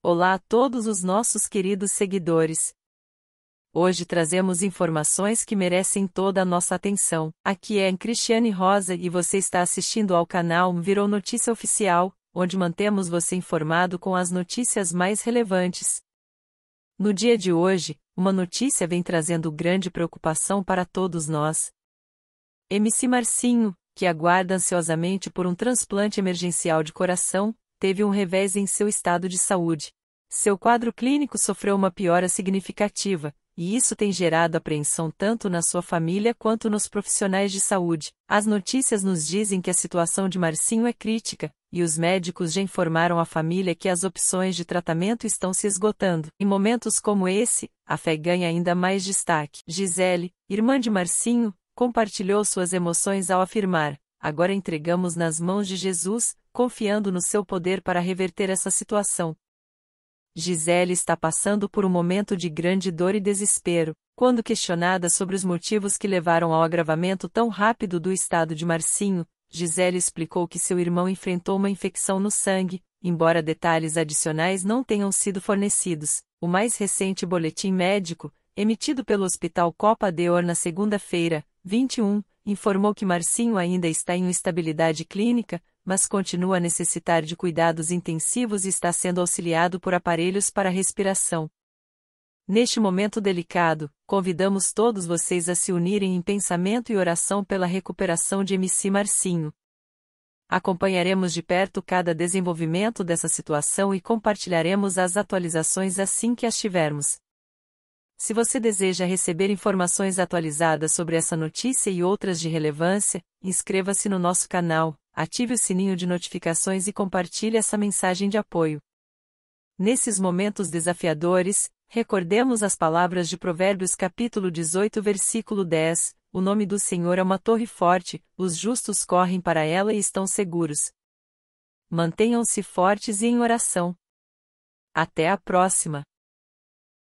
Olá a todos os nossos queridos seguidores. Hoje trazemos informações que merecem toda a nossa atenção. Aqui é a Cristiane Rosa e você está assistindo ao canal Virou Notícia Oficial, onde mantemos você informado com as notícias mais relevantes. No dia de hoje, uma notícia vem trazendo grande preocupação para todos nós. MC Marcinho, que aguarda ansiosamente por um transplante emergencial de coração, teve um revés em seu estado de saúde. Seu quadro clínico sofreu uma piora significativa, e isso tem gerado apreensão tanto na sua família quanto nos profissionais de saúde. As notícias nos dizem que a situação de Marcinho é crítica, e os médicos já informaram a família que as opções de tratamento estão se esgotando. Em momentos como esse, a fé ganha ainda mais destaque. Gisele, irmã de Marcinho, compartilhou suas emoções ao afirmar: agora entregamos nas mãos de Jesus, confiando no seu poder para reverter essa situação. Gisele está passando por um momento de grande dor e desespero, quando questionada sobre os motivos que levaram ao agravamento tão rápido do estado de Marcinho, Gisele explicou que seu irmão enfrentou uma infecção no sangue, embora detalhes adicionais não tenham sido fornecidos. O mais recente boletim médico, emitido pelo Hospital Copa de Or na segunda-feira, 21, informou que Marcinho ainda está em estabilidade clínica, mas continua a necessitar de cuidados intensivos e está sendo auxiliado por aparelhos para respiração. Neste momento delicado, convidamos todos vocês a se unirem em pensamento e oração pela recuperação de MC Marcinho. Acompanharemos de perto cada desenvolvimento dessa situação e compartilharemos as atualizações assim que as tivermos. Se você deseja receber informações atualizadas sobre essa notícia e outras de relevância, inscreva-se no nosso canal, ative o sininho de notificações e compartilhe essa mensagem de apoio. Nesses momentos desafiadores, recordemos as palavras de Provérbios capítulo 18, versículo 10: O nome do Senhor é uma torre forte, os justos correm para ela e estão seguros. Mantenham-se fortes e em oração. Até a próxima!